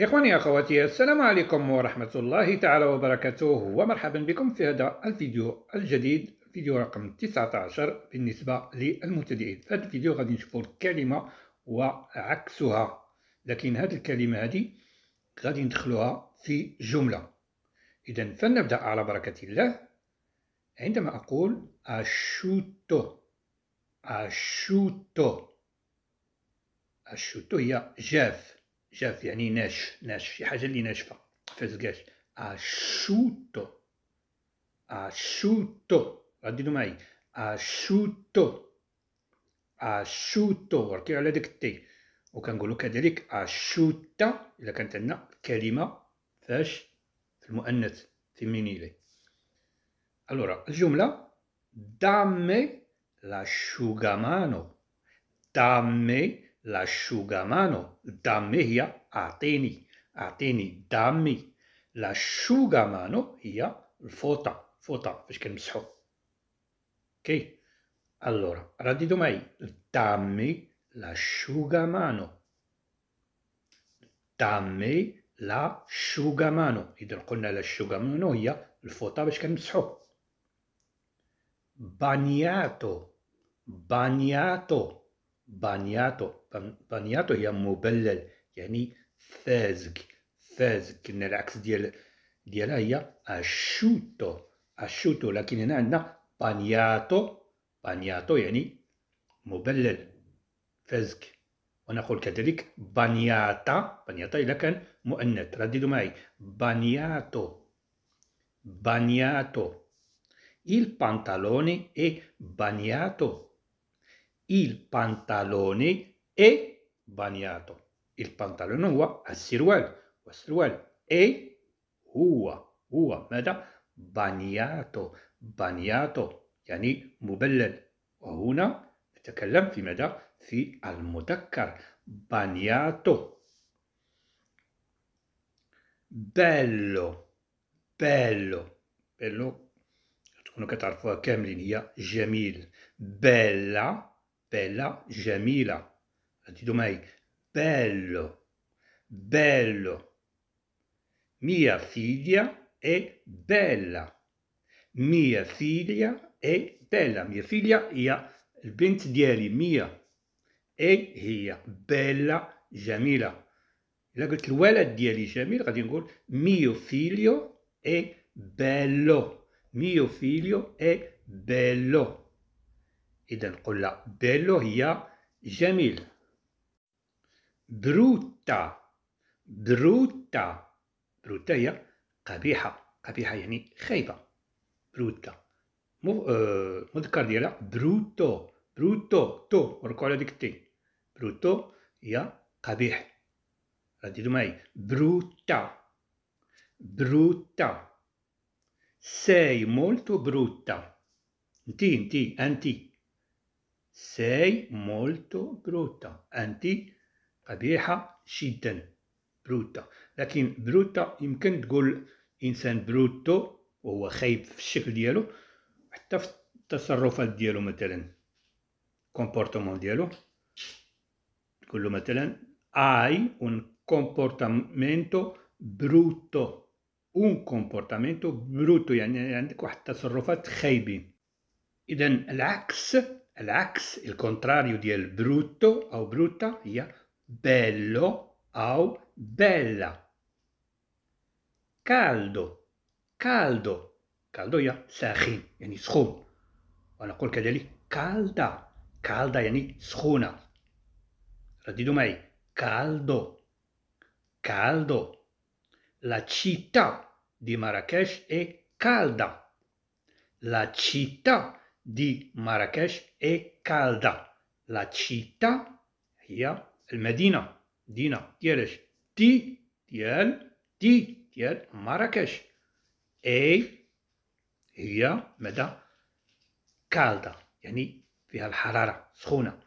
إخواني أخواتي السلام عليكم ورحمة الله تعالى وبركاته ومرحبا بكم في هذا الفيديو الجديد فيديو رقم 19 بالنسبة للمبتدئين في هذا الفيديو غادي نشوفوا الكلمة وعكسها لكن هذه الكلمة هذه غادي ندخلوها في جملة إذا فلنبدأ على بركة الله عندما أقول أشوتو أشوتو أشوتو هي جاف جاف يعني ناش ناش شي حاجه اللي ناشفه فازقاش اشوتو اشوتو غديرو معايا اشوتو اشوتو وركي على داك التي وكنقولو كذلك اشوتا الا كانت عندنا كلمه فاش في المؤنث مينيلي الورا الجمله لا شوغامانو دامي L'asciugamano dammi hia ateni, ateni dammi. L'asciugamano hia il-fota, fota biex kien msħu. Ok? Allora, radito mai, dammi l'asciugamano. Dammi l'asciugamano. Idr qulna l'asciugamano hija l-fota biex kien msħu. Bagnato, bagnato. بانياتو بانياتو هي مبلل يعني فازك فازك كنا العكس ديال ديالها هي اشوتو اشوتو لكن هنا عندنا بانياتو بانياتو يعني مبلل فازك ونقول كذلك بانياتا بانياتا إذا كان مؤنث رددوا معي بانياتو بانياتو il pantalone è bagnato il pantalone è bagnato il pantalون هو السروال والسروال اي هو هو ماذا بانياتو بانياتو يعني مبلل وهنا نتكلم في ماذا في المذكر بانياتو بيلو بيلو بيلو تكونوا كتعرفوها كاملين هي جميل بيلا bella, Jamila, ha detto mai, bello, bello. Mia figlia è bella. Mia figlia è bella. Mia figlia è il bint ديالي مية اي هي bella جميله La قلت الولد ديالي جميل mio figlio è bello mio figlio è bello إذا نقولها بيلو هي جميل بروتا بروتا بروتا هي قبيحة قبيحة يعني خايبة بروتا آه، مذكر ديالها بروتو بروتو تو وركو على ديك التي بروتو هي قبيح غادي معايا بروتا بروتا ساي مولتو بروتا انتي انتي انتي Sei مولتو بروتا أنت قبيحة جدا. بروتا. لكن بروتا يمكن تقول إنسان بروتو وهو خايب في الشكل ديالو حتى في التصرفات ديالو مثلا كومبورتمون ديالو تقول له مثلا اي اون كومبورتامينتو بروتو اون كومبورتامينتو بروتو يعني عندك واحد التصرفات خايبين اذا العكس L'ax, il contrario di il brutto o brutta, ia bello o bella. Caldo, caldo, caldo ia ساخن يعني سخون ونقول كذلك calda, calda يعني سخونة رددوا معي caldo, caldo. La città di Marrakesh è calda. La città دي مراكش اي كالدا لا تشيتا هي المدينة مدينة ديالش دي ديال دي ديال مراكش اي هي مدى كالدا يعني فيها الحرارة سخونة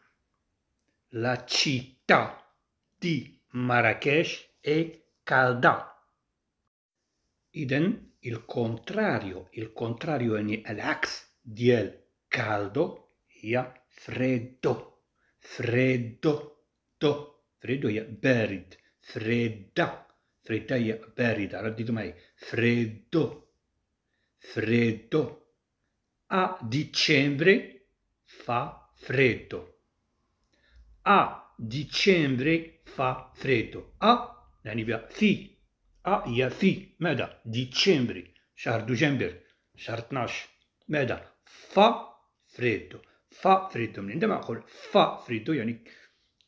لا تشيتا دي مراكش اي كالدا إذن الكونتراريو الكونتراريو يعني العكس ديال caldo, ia, freddo, freddo, do, freddo ia, berid, fredda, fredda ia, berida, radito mai, freddo, freddo. A dicembre fa freddo. A dicembre fa freddo. A, la nebbia, fi, a ia, fi, meda, dicembre, شهر دجنبر شهر 12 fa ف freddo fa freddo من عندما أقول fa freddo يعني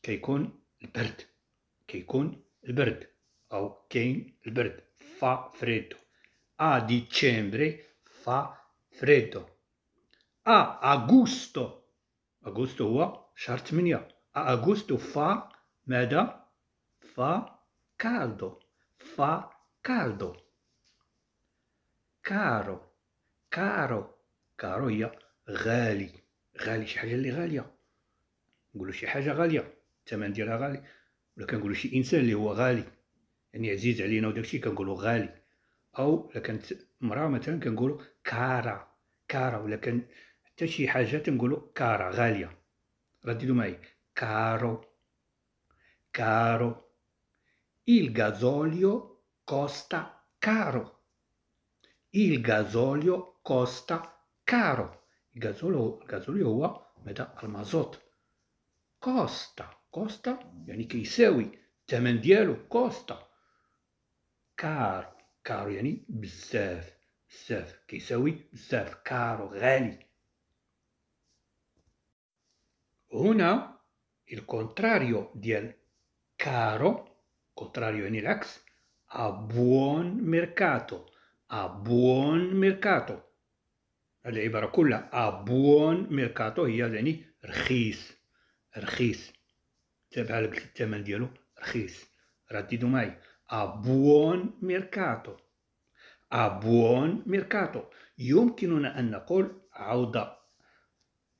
كيكون البرد كيكون البرد أو كاين البرد fa freddo a dicembre fa freddo a agosto agosto هو شهر 8 a agosto fa ماذا fa caldo fa caldo caro caro caro هي غالي غالي شي حاجه اللي غاليه نقولوا شي حاجه غاليه الثمن ديالها غالي ولا كنقولوا شي انسان اللي هو غالي يعني عزيز علينا وداكشي كنقولوا غالي او الا كانت امراه مثلا كنقولوا كارا كارا ولا كان حتى شي حاجه تنقولوا كارا غاليه رددوا معايا كارو كارو il gasolio costa caro il gasolio costa caro الغازوليو هو ماذا المازوت كوستا كوستا يعني كيساوي الثمن ديالو كوستا كار كار يعني بزاف بزاف كيساوي بزاف كارو غالي هنا الكونتراريو ديال كارو كونتراريو يعني العكس a buon mercato a buon mercato العبارة كلها أبون ميركاتو هي يعني رخيص رخيص تابع لك الثمن ديالو رخيص رددو معي أبون ميركاتو أبون ميركاتو يمكننا أن نقول عودة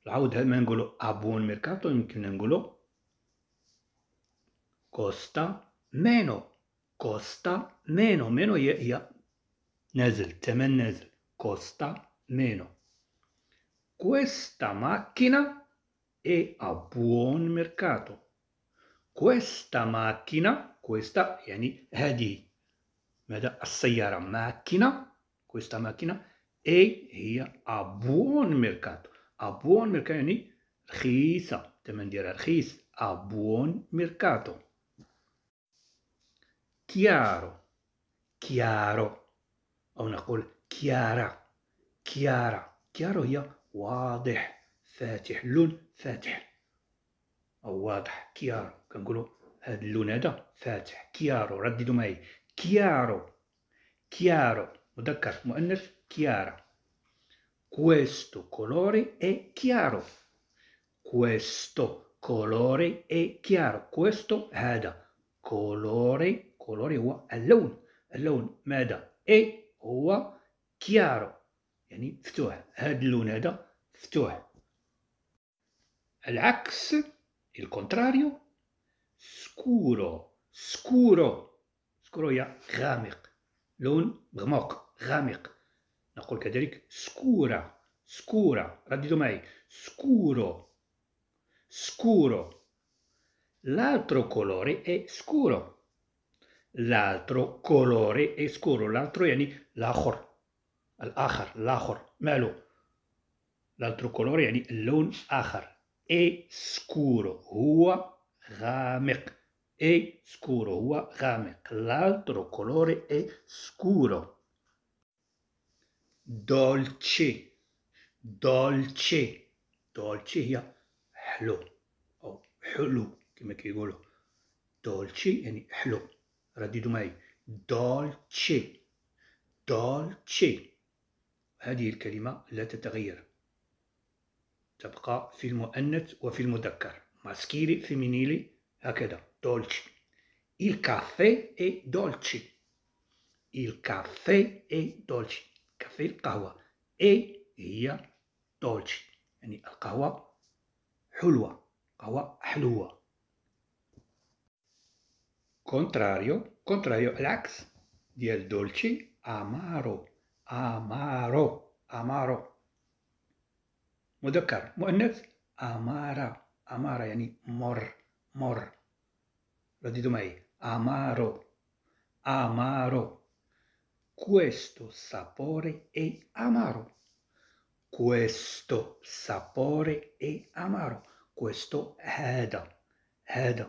العودة ما نقوله أبون ميركاتو يمكننا نقولو كوستا مينو كوستا مينو مينو هي هي نازل تمن نازل كوستا meno. Questa macchina è a buon mercato. Questa macchina, questa يعني هذه ماذا السيارة macchina, questa macchina è هي a buon mercato. A buon mercato يعني رخيصة تمن ديالها رخيص a buon mercato. Chiaro, chiaro, una نقول chiara. كيارا كيارا هي واضح فاتح لون فاتح أو واضح كيارو كنقولوا هذا اللون هذا فاتح كيارو رددوا معي كيارو كيارو مذكر مؤنث كيارا questo colore è chiaro questo colore è chiaro questo هذا colore colore هو اللون اللون ماذا è إيه هو chiaro يعني فتوح هاد اللون هذا فتوح العكس الكونتراريو سكورو سكورو سكورو هي غامق لون مغموق غامق نقول كذلك سكورة سكورة رددوا معي سكورو scuro. L'altro colore è scuro. L'altro colore è scuro. L'altro يعني الآخر الآخر الآخر ماله l'altro colore يعني اللون آخر è scuro هو غامق è scuro هو غامق l'altro colore è scuro dolce dolce dolce هي حلو أو حلو كما كيقولوا dolce يعني حلو رددوا معي dolce dolce هذه الكلمة لا تتغير تبقى في المؤنث وفي المذكر ماسكيلي فيمينيلي هكذا دولتشي il caffè è dolce il caffè è dolce كافي القهوة اي e هي دولتشي يعني القهوة حلوة قهوة حلوة كونتراريو كونتراريو العكس ديال دولتشي امارو አማሮ አማሮ ሙዘከር ሙእነስ አማራ አማራ ያኒ ሞር ሞር lo mai amaro, amaro. Questo sapore è amaro. Questo sapore è amaro. Questo هذا هذا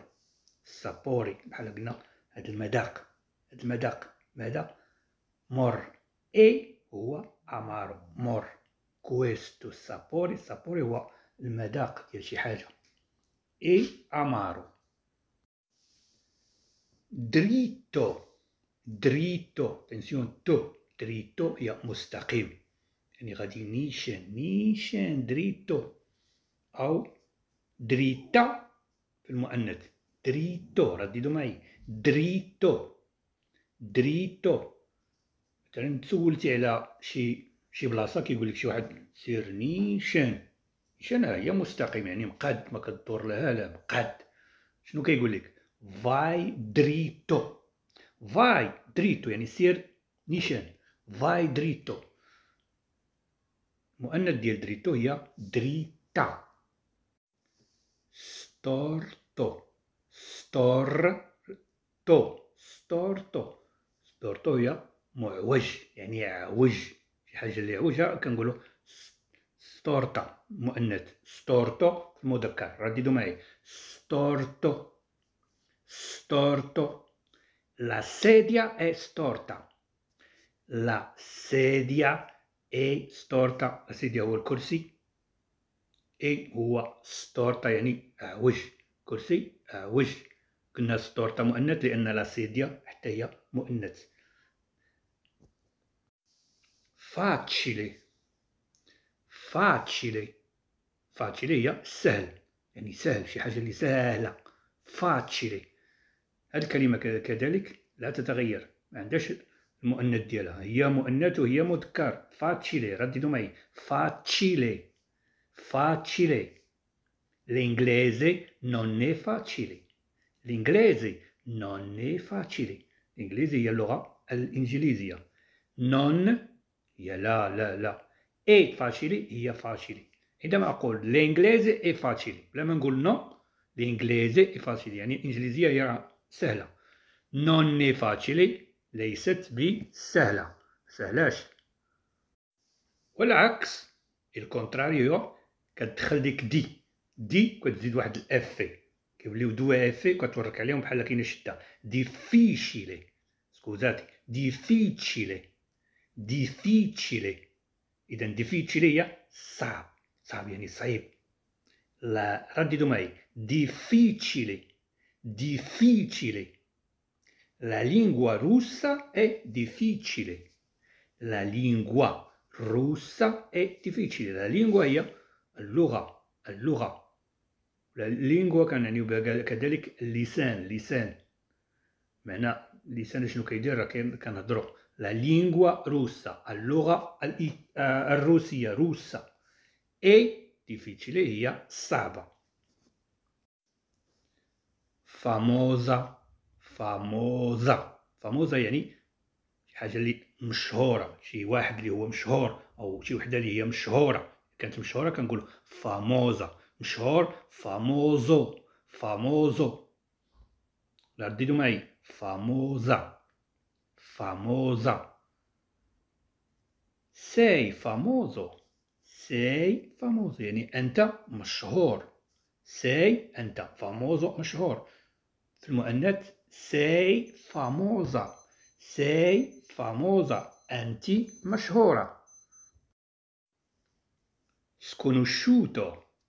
sapore بحال قلنا هذا المذاق هذا المذاق ماذا مر اي هو امارو مور كويستو سابوري سابوري هو المذاق ديال شي حاجه اي امارو دريتو دريتو تنسيون تو دريتو هي مستقيم يعني غادي نيشان نيشان دريتو او دريتا في المؤنث دريتو رددوا معي دريتو دريتو مثلا تسولتي على شي شي بلاصه كيقول لك شي واحد سير نيشان نيشان هي مستقيم يعني مقاد ما كدور لها لا مقاد شنو كيقول لك فاي دريتو فاي دريتو يعني سير نيشان فاي دريتو المؤنث ديال دريتو هي دريتا ستورتو ستورتو ستورتو ستورتو هي معوج يعني عوج شي حاجه اللي عوجه كنقولوا ستورتا مؤنث ستورتو في المذكر رددوا معي ستورتو ستورتو لا سيديا اي ستورتا لا سيديا اي ستورتا السيديا هو الكرسي اي هو ستورتا يعني عوج كرسي عوج قلنا ستورتا مؤنث لان لا سيديا حتى هي مؤنث facile facile facile هي سهل يعني سهل شي حاجة اللي سهلة facile هذه الكلمة كذلك لا تتغير ما عندهاش المؤنث ديالها هي مؤنث وهي مذكر facile رددوا معي facile facile L'inglese non è facile. L'inglese non è facile. L'inglese هي اللغة الإنجليزية. Non هي لا لا لا اي فاشيلي هي فاشيلي عندما اقول لانجليزي اي فاشيلي لما نقول نو لانجليزي اي فاشيلي يعني الانجليزيه هي سهله نون اي فاشيلي ليست بسهله سهلاش والعكس الكونتراريو كتدخل ديك دي دي كتزيد واحد الاف كيوليو دو اف كتورك عليهم بحال كاينه شده فيشيلي سكوزاتي فيشيلي difficile. Iden sa sa saab. Saab yani La raddid mai. Difficile. Difficile. La lingua russa è difficile. La lingua russa è difficile. La lingua هي allora allora La lingua كنعنيو بها كذلك è لسان. معنى اللسان شنو كيدير راه كنهضرو. la lingua russa اللغة الروسية russa e difficile هي صعبة famosa famosa famosa يعني شي حاجة اللي مشهورة شي واحد اللي هو مشهور أو شي وحدة اللي هي مشهورة كانت مشهورة كنقولو فاموزا، مشهور فاموزو، فاموزو، لا رددوا معي famosa famosa. Sei famoso. Sei famoso يعني أنت مشهور. Sei أنت famoso مشهور. في المؤنث sei famosa. Sei famosa. أنت مشهورة. Sconosciuto.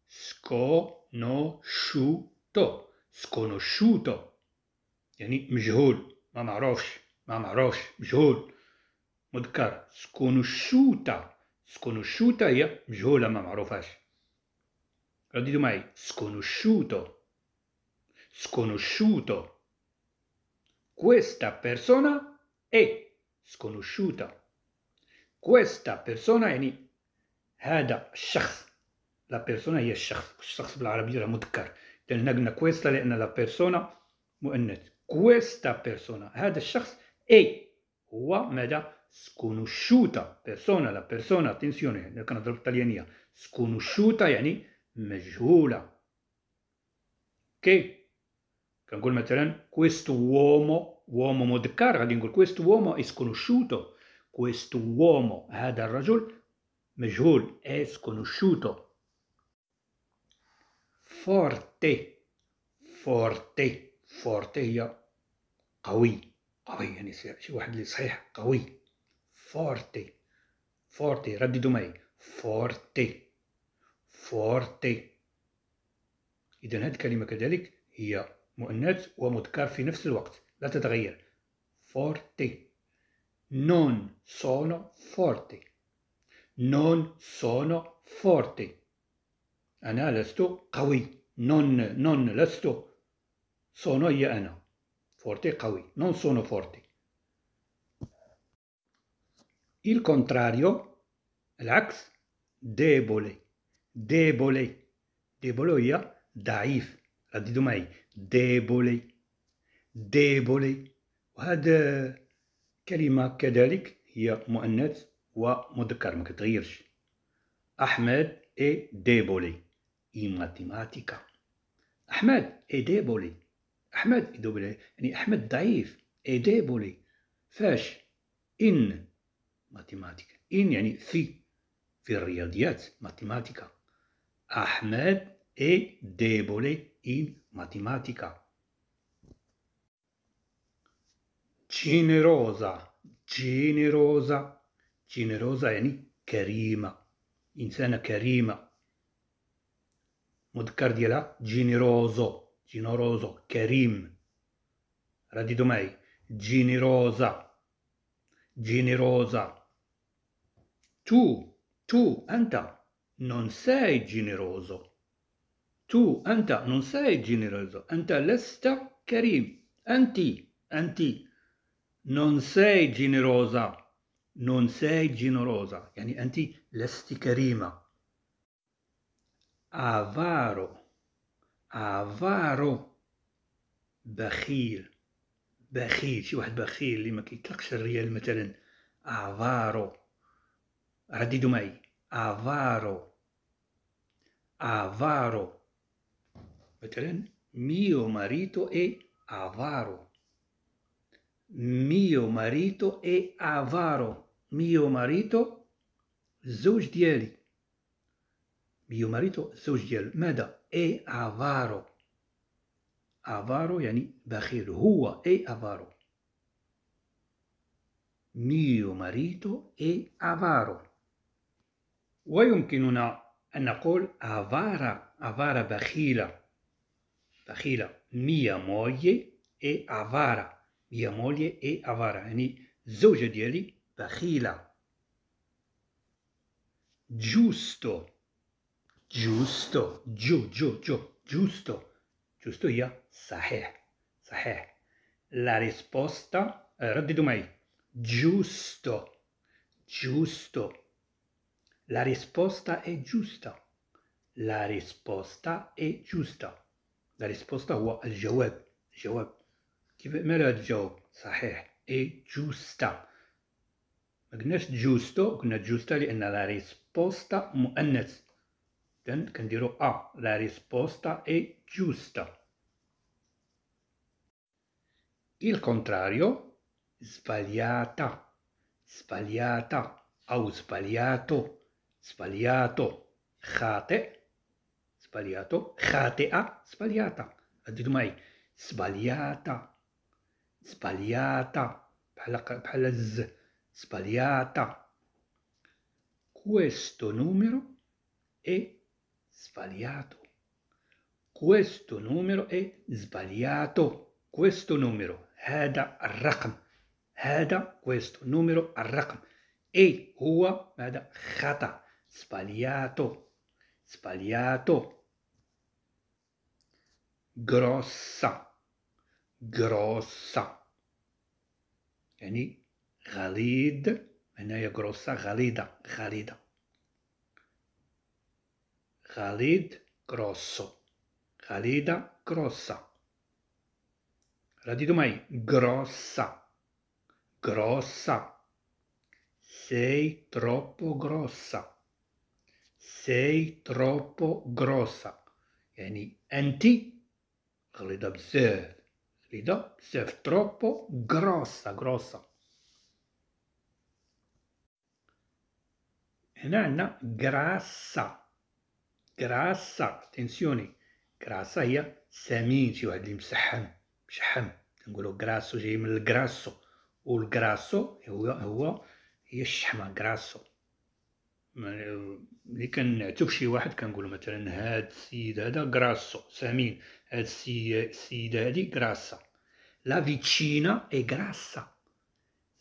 Sconosciuto. Sconosciuto. يعني مجهول ما معروفش. ما معرفش مجهول مذكر سكون الشوتا سكون الشوتا هي مجهولة ما معروفاش رددوا معي سكون الشوتو sconosciuto questa persona è sconosciuta questa persona يعني هذا الشخص لا بيرسونا هي الشخص الشخص بالعربية راه مذكر لأن هنا قلنا كويستا لأن لا بيرسونا مؤنث كويستا بيرسونا هذا الشخص e o media sconosciuta persona, la persona, attenzione, nel canale italiania, sconosciuta, yani mejhula. Ok? Che? questo uomo, uomo مذكر questo uomo è sconosciuto, questo uomo, ha هذا الرجل مجهول, è sconosciuto. Forte, forte, forte io, قوي. قوي يعني شي واحد اللي صحيح قوي فورتي فورتي رددوا معي فورتي فورتي إذا هذه الكلمة كذلك هي مؤنث ومذكر في نفس الوقت لا تتغير فورتي نون سونو فورتي نون سونو فورتي أنا لست قوي نون نون لست سونو هي أنا فورتي قوي e non sono forti il contrario العكس debole debole debole هي ضعيف رددوا معي debole debole وهذا كلمة كذلك هي مؤنث ومذكر ما كتغيرش أحمد إي ديبولي إي ماتيماتيكا أحمد إي ديبولي احمد عليه يعني احمد ضعيف اي ديبولي فاش ان ماتيماتيكا ان يعني في في الرياضيات ماتيماتيكا احمد اي ديبولي ان ماتيماتيكا جينيروزا جينيروزا جينيروزا يعني كريمة إنسانة كريمة مذكر ديالها جينيروزو Ginoroso, Kerim, Radidomei, Ginirosa, Ginirosa. Tu, tu, Anta, non sei generoso. Tu, Anta, non sei generoso. Anta lesta Kerim, Anti, Anti, non sei generosa. Non sei generosa. Yani Anti lesti Kerima. Avaro. افارو بخيل بخيل شي واحد بخيل اللي ما كيطلقش الريال مثلا افارو رددوا معي افارو افارو مثلا ميو ماريتو اي افارو ميو ماريتو اي افارو ميو ماريتو الزوج ديالي ميو ماريتو الزوج ديالو ماذا اي افارو افارو يعني بخيل هو اي افارو ميو ماريتو اي افارو ويمكننا أن نقول افارا افارا بخيلة بخيلة ميا moglie اي افارا ميا moglie اي افارا يعني زوجة ديالي بخيلة جوستو Giusto, giù, giù, giù, giusto. Giusto io? Sahih, sahih. La risposta, eh, radidu mai, giusto, giusto. La risposta è giusta. La risposta è giusta. La risposta هو الجواب الجواب كيف مالا تجاوب صحيح اي جوستا ما قلناش جوستو قلنا جوستا لان لا ريسبوستا مؤنث Then dirò A, ah, la risposta è giusta. Il contrario, sbagliata, sbagliata, ho sbagliato, sbagliato, hate, sbagliato, hatea, sbagliata. أدير معي mai, sbagliata, بحال بحال الز سبالياتا questo numero è sbagliato. Questo numero è sbagliato. Questo numero, هذا الرقم. هذا questo numero الرقم. E هو هذا خطأ. Sbagliato. Sbagliato. Grossa. Grossa. يعني غليظ معناها grossa غليظة غليظة Khalid Grosso, Khalida Grossa. La dito mai grossa, grossa. Sei troppo grossa. Sei troppo grossa. Yani anti, Khalida Bzer. Lido, sei troppo grossa, grossa. هنا عندنا grassa كراسة تنسيوني كراسة هي سمين شي واحد اللي مسحم مشحم تنقولو كراسو جاي من الكراسو والكراسو هو هو هي الشحمة كراسو ملي كنعتب شي واحد كنقول مثلا هاد السيد هذا كراسو سمين هاد السيدة هادي كراسا لا فيتشينا اي كراسا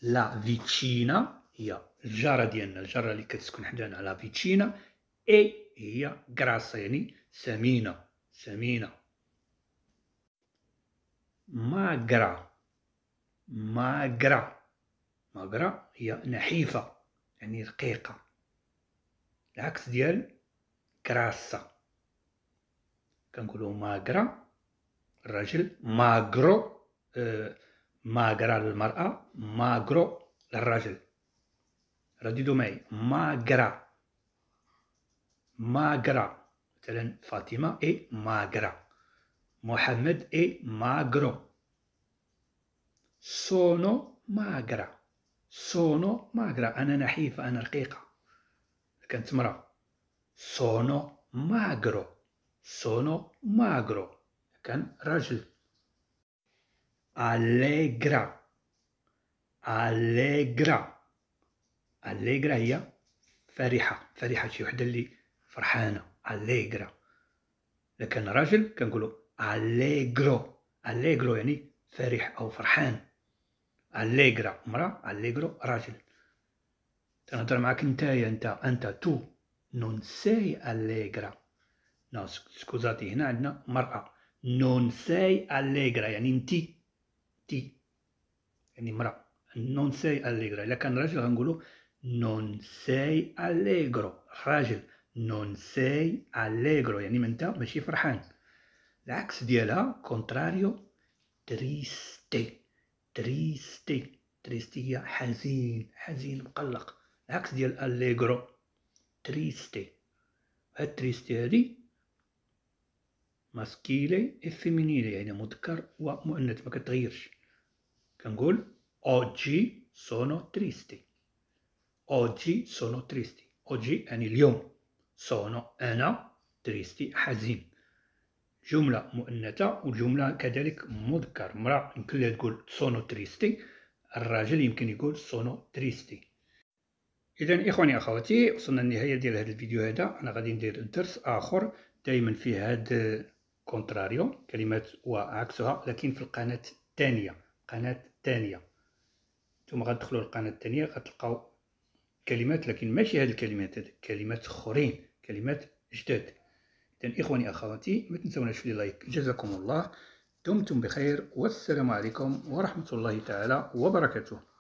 لا فيتشينا هي الجارة ديالنا الجارة اللي كتسكن حدانا لا فيتشينا اي هي غراسة يعني سمينة سمينة ماجرا ماجرا ماجرا هي نحيفة يعني رقيقة العكس ديال كراسة كنقولو ماجرا الرجل ماجرو آه للمرأة ماجرو للرجل رددوا معي ماجرا ماغرا مثلا فاطمة اي ماغرا محمد اي ماغرو سونو ماغرا سونو ماغرا انا نحيفة انا رقيقة كانت امراه سونو ماغرو سونو ماغرو كان رجل أليغرا أليغرا أليغرا هي فرحة فرحة شي وحدة اللي فرحانه اليغرا لكان راجل كنقولو اليغرو اليغرو يعني فرح او فرحان اليغرا امراه اليغرو راجل تنهضر معاك نتايا انت انت تو نون ساي اليغرا نو سكوزاتي هنا عندنا مرأة نون ساي اليغرا يعني انتي تي يعني مرأة نون ساي اليغرا إذا كان راجل غنقولو نون ساي اليغرو راجل نون ساي أليغرو يعني ما أنت ماشي فرحان العكس ديالها كونتراريو تريستي تريستي تريستي هي حزين حزين مقلق العكس ديال أليغرو تريستي هاد تريستي هادي ماسكيلي فيمينيلي يعني مذكر ومؤنث ما كتغيرش كنقول اوجي سونو تريستي اوجي سونو تريستي اوجي يعني اليوم sono أنا تريستي حزين جملة مؤنثة والجملة كذلك مذكر امرأة يمكن لها تقول صونو تريستي الراجل يمكن يقول صونو تريستي إذا إخواني أخواتي وصلنا للنهاية ديال هذا الفيديو هذا أنا غادي ندير درس آخر دائما فيه هاد كونتراريو كلمات وعكسها لكن في القناة الثانية القناة الثانية ثم غتدخلوا القناة الثانية غتلقاو كلمات لكن ماشي هاد الكلمات هذه كلمات أخرين كلمات جداد إذن إخواني أخواتي ما تنسوناش في لايك جزاكم الله دمتم بخير والسلام عليكم ورحمة الله تعالى وبركاته